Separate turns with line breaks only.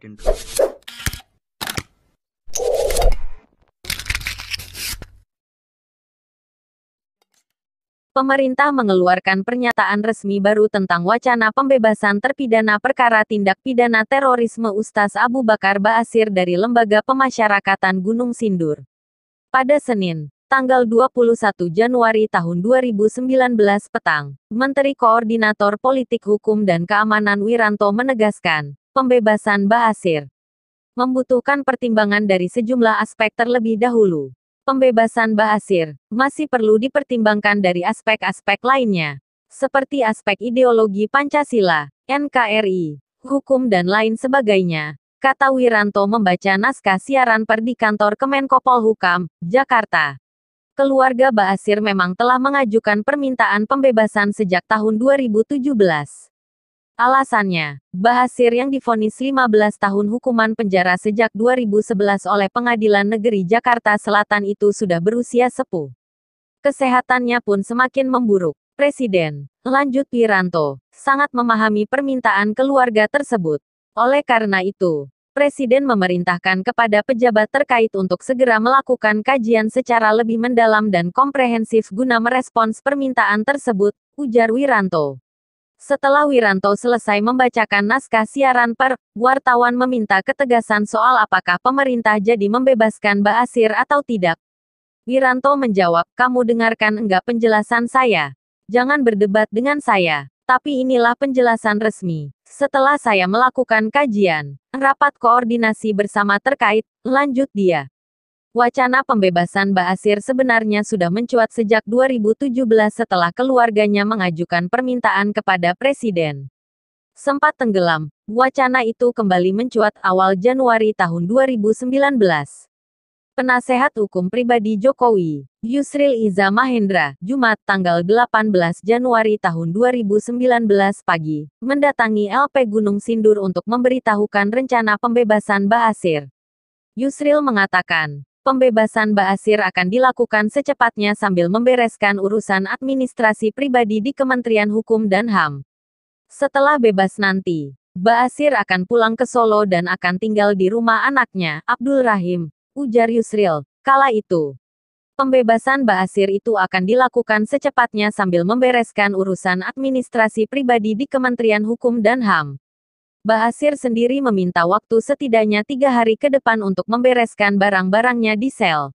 Pemerintah mengeluarkan pernyataan resmi baru tentang wacana pembebasan terpidana perkara tindak pidana terorisme Ustaz Abu Bakar Ba'asir dari Lembaga Pemasyarakatan Gunung Sindur. Pada Senin, tanggal 21 Januari tahun 2019 petang, Menteri Koordinator Politik Hukum dan Keamanan Wiranto menegaskan, Pembebasan Basir membutuhkan pertimbangan dari sejumlah aspek terlebih dahulu. Pembebasan Basir masih perlu dipertimbangkan dari aspek-aspek lainnya, seperti aspek ideologi Pancasila, NKRI, hukum dan lain sebagainya. Kata Wiranto membaca naskah siaran per di kantor Kemenko Polhukam, Jakarta. Keluarga Basir memang telah mengajukan permintaan pembebasan sejak tahun 2017. Alasannya, Bahasir yang difonis 15 tahun hukuman penjara sejak 2011 oleh Pengadilan Negeri Jakarta Selatan itu sudah berusia sepuh. Kesehatannya pun semakin memburuk. Presiden, lanjut Piranto, sangat memahami permintaan keluarga tersebut. Oleh karena itu, Presiden memerintahkan kepada pejabat terkait untuk segera melakukan kajian secara lebih mendalam dan komprehensif guna merespons permintaan tersebut, ujar Wiranto. Setelah Wiranto selesai membacakan naskah siaran per, wartawan meminta ketegasan soal apakah pemerintah jadi membebaskan Baasir atau tidak. Wiranto menjawab, kamu dengarkan enggak penjelasan saya. Jangan berdebat dengan saya. Tapi inilah penjelasan resmi. Setelah saya melakukan kajian, rapat koordinasi bersama terkait, lanjut dia. Wacana pembebasan Basir sebenarnya sudah mencuat sejak 2017 setelah keluarganya mengajukan permintaan kepada presiden. Sempat tenggelam, wacana itu kembali mencuat awal Januari tahun 2019. Penasehat hukum pribadi Jokowi, Yusril Iza Mahendra, Jumat tanggal 18 Januari tahun 2019 pagi, mendatangi LP Gunung Sindur untuk memberitahukan rencana pembebasan Basir. Yusril mengatakan, pembebasan Baasir akan dilakukan secepatnya sambil membereskan urusan administrasi pribadi di Kementerian Hukum dan HAM. Setelah bebas nanti, Baasir akan pulang ke Solo dan akan tinggal di rumah anaknya, Abdul Rahim, ujar Yusril. Kala itu, pembebasan Baasir itu akan dilakukan secepatnya sambil membereskan urusan administrasi pribadi di Kementerian Hukum dan HAM. Bahasir sendiri meminta waktu setidaknya tiga hari ke depan untuk membereskan barang-barangnya di sel.